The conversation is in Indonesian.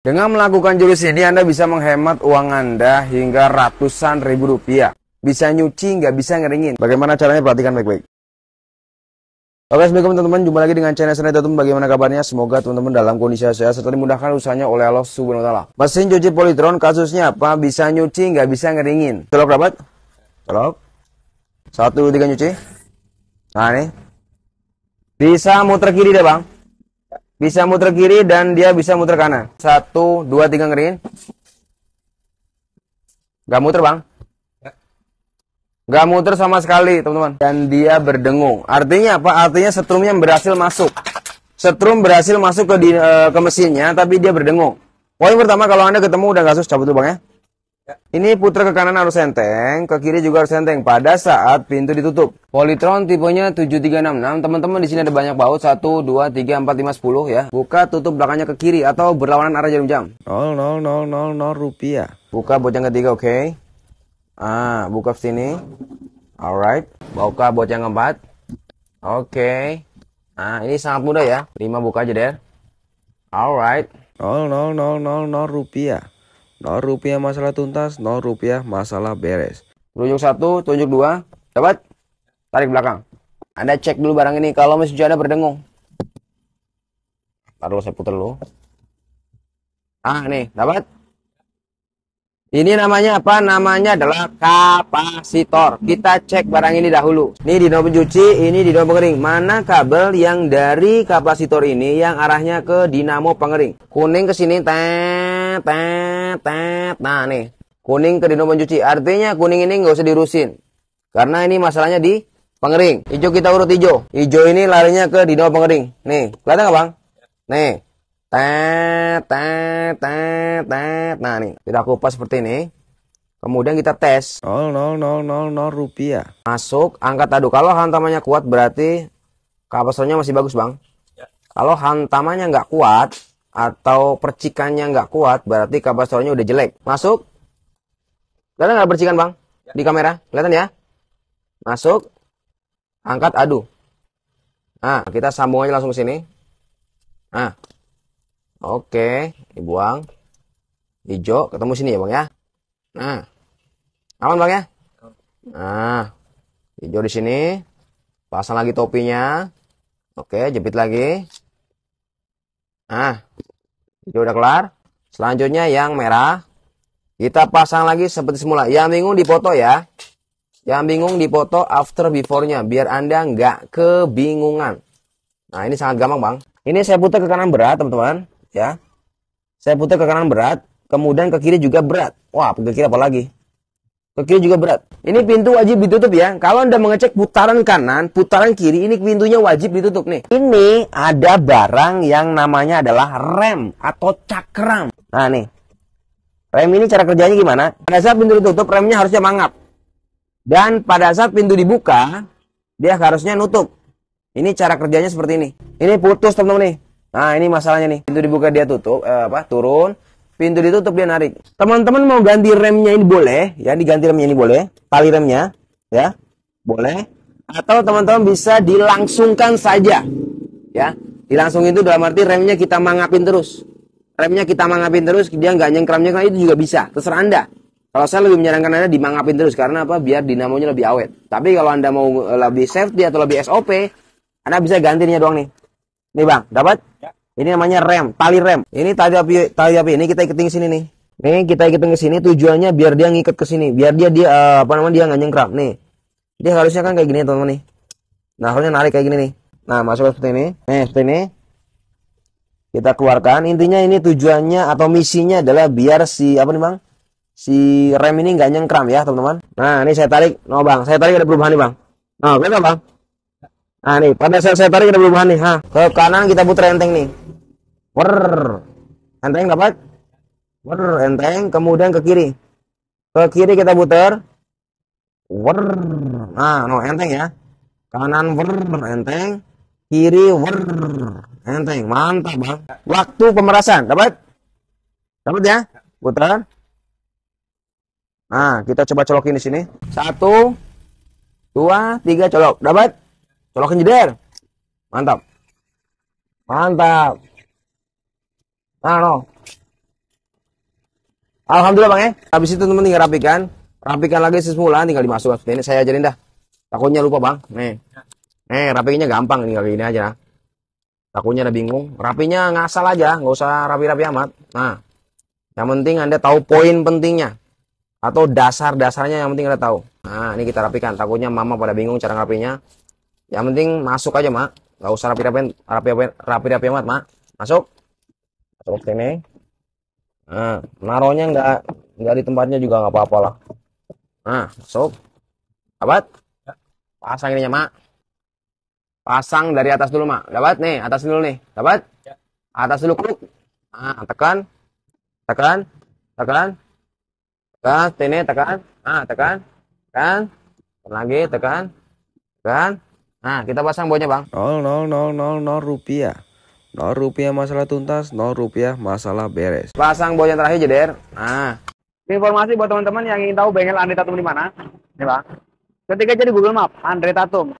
Dengan melakukan jurus ini Anda bisa menghemat uang Anda hingga ratusan ribu rupiah. Bisa nyuci, nggak bisa ngeringin. Bagaimana caranya? Perhatikan baik-baik. Oke, assalamualaikum teman-teman. Jumpa lagi dengan channel saya teman Bagaimana kabarnya? Semoga teman-teman dalam kondisi sehat serta dimudahkan usahanya oleh Allah Subhanahu Wataala. Mesin cuci Polytron kasusnya apa? Bisa nyuci, nggak bisa ngeringin. Colok rapat. Colok. Satu, tiga nyuci. Nah, ini. Bisa muter kiri deh, Bang bisa muter kiri dan dia bisa muter kanan. Satu, dua, tiga ngerin. Gak muter bang. Ya. Gak muter sama sekali teman-teman. Dan dia berdengung. Artinya apa? Artinya setrumnya berhasil masuk. Setrum berhasil masuk ke di, eh, ke mesinnya tapi dia berdengung. Poin pertama kalau anda ketemu udah kasus cabut tuh bang ya. Ini putra ke kanan harus enteng, ke kiri juga harus enteng pada saat pintu ditutup. Polytron tipenya 7366. Teman-teman di sini ada banyak baut 1 2 3 4 5 10 ya. Buka tutup belakangnya ke kiri atau berlawanan arah jarum jam. 0 0 0 0 0 rupiah. Buka bocang ketiga, oke. Okay. Ah, buka sini. Alright. Buka bocang keempat. Oke. Okay. Ah, ini sangat mudah ya. 5 buka aja, deh. Alright. 0 0 0 0 0 rupiah. 0 rupiah masalah tuntas, 0 rupiah masalah beres. Tunjuk satu, tunjuk dua, dapat? Tarik belakang. Anda cek dulu barang ini kalau mesin Anda berdengung. Taruh saya putar dulu. Ah, nih, dapat? Ini namanya apa? Namanya adalah kapasitor. Kita cek barang ini dahulu. Ini di dalam cuci, ini di dalam pengering. Mana kabel yang dari kapasitor ini yang arahnya ke dinamo pengering? Kuning ke sini, teng tet, tet. Nah nih, kuning ke dino pencuci. Artinya kuning ini nggak usah dirusin. Karena ini masalahnya di pengering. Hijau kita urut hijau. Hijau ini larinya ke dino pengering. Nih, kelihatan nggak bang? Nih. Tet, tet, tet, Nah nih, kita kupas seperti ini. Kemudian kita tes. 0 rupiah. Masuk, angkat aduk. Kalau hantamannya kuat berarti kapasornya masih bagus bang. Ya. Kalau hantamannya nggak kuat, atau percikannya nggak kuat, berarti kapasitornya udah jelek. Masuk. Kelihatan nggak percikan bang? Ya. Di kamera, kelihatan ya? Masuk. Angkat, aduh Nah, kita sambung aja langsung ke sini. Nah. Oke, dibuang. Hijau, ketemu sini ya bang ya. Nah. Aman bang ya? Nah. Hijau di sini. Pasang lagi topinya. Oke, jepit lagi. Nah, itu udah kelar. Selanjutnya yang merah. Kita pasang lagi seperti semula. Yang bingung di foto ya. Yang bingung di foto after before-nya. Biar Anda nggak kebingungan. Nah, ini sangat gampang, Bang. Ini saya putar ke kanan berat, teman-teman. Ya. Saya putar ke kanan berat. Kemudian ke kiri juga berat. Wah, ke kiri apa lagi? Ke kiri juga berat. Ini pintu wajib ditutup ya. Kalau Anda mengecek putaran kanan, putaran kiri, ini pintunya wajib ditutup nih. Ini ada barang yang namanya adalah rem atau cakram. Nah nih, rem ini cara kerjanya gimana? Pada saat pintu ditutup, remnya harusnya mangap. Dan pada saat pintu dibuka, dia harusnya nutup. Ini cara kerjanya seperti ini. Ini putus teman-teman nih. Nah ini masalahnya nih. Pintu dibuka dia tutup, eh, apa turun pintu ditutup dia narik. Teman-teman mau ganti remnya ini boleh, ya diganti remnya ini boleh, tali remnya, ya boleh. Atau teman-teman bisa dilangsungkan saja, ya dilangsung itu dalam arti remnya kita mangapin terus, remnya kita mangapin terus, dia nggak nyengkramnya kan? itu juga bisa, terserah anda. Kalau saya lebih menyarankan anda dimangapin terus karena apa? Biar dinamonya lebih awet. Tapi kalau anda mau lebih safety atau lebih SOP, anda bisa gantinya doang nih. Nih bang, dapat? Ya. Ini namanya rem, tali rem. Ini tali api, tali api ini kita ikutin ke sini nih. Nih kita ikutin ke sini tujuannya biar dia ngikat ke sini, biar dia dia eh, apa namanya dia nggak nyengkram nih. Dia harusnya kan kayak gini teman-teman nih. Nah, harusnya narik kayak gini nih. Nah, masuk seperti ini. Nih, seperti ini. Kita keluarkan. Intinya ini tujuannya atau misinya adalah biar si apa nih, Bang? Si rem ini nggak nyengkram ya, teman-teman. Nah, ini saya tarik. No, Bang. Saya tarik ada perubahan nih, Bang. Nah, kenapa, Bang? Nah, nih, pada saat saya tarik ada perubahan nih, ha. Ke kanan kita putar enteng nih. Wer. Enteng dapat? Wer, enteng. Kemudian ke kiri. Ke kiri kita putar. Wer. Nah, no, enteng ya. Kanan wer, enteng. Kiri wer. Enteng. Mantap, Bang. Waktu pemerasan, dapat? Dapat ya? Putar. Nah, kita coba colokin di sini. Satu, dua, tiga colok. Dapat? Colokin jeder. Mantap. Mantap. Nah, no. Alhamdulillah bang ya. Habis itu teman tinggal rapikan, rapikan lagi semula, tinggal dimasukkan seperti ini. Saya ajarin dah. Takutnya lupa bang. Nih, nih rapinya gampang, tinggal ini aja. Takutnya ada bingung. Rapinya ngasal aja, nggak usah rapi-rapi amat. Nah, yang penting anda tahu poin pentingnya atau dasar-dasarnya yang penting anda tahu. Nah, ini kita rapikan. Takutnya mama pada bingung cara rapinya. Yang penting masuk aja mak, nggak usah rapi-rapi, rapi-rapi amat mak. Masuk masuk sini nah naronya nggak nggak di tempatnya juga nggak apa-apa lah nah sob, dapat ya. pasang ini ya mak pasang dari atas dulu mak dapat nih atas dulu nih dapat ya. atas dulu kuk nah tekan tekan tekan tekan sini tekan nah tekan tekan tekan lagi tekan tekan nah kita pasang bawahnya bang nol nol nol nol nol rupiah 0 rupiah masalah tuntas, 0 rupiah masalah beres. Pasang bojan terakhir jeder. Nah, informasi buat teman-teman yang ingin tahu bengkel Andre Tatum di mana. ini Pak. Ketika jadi Google Map, Andre Tatum.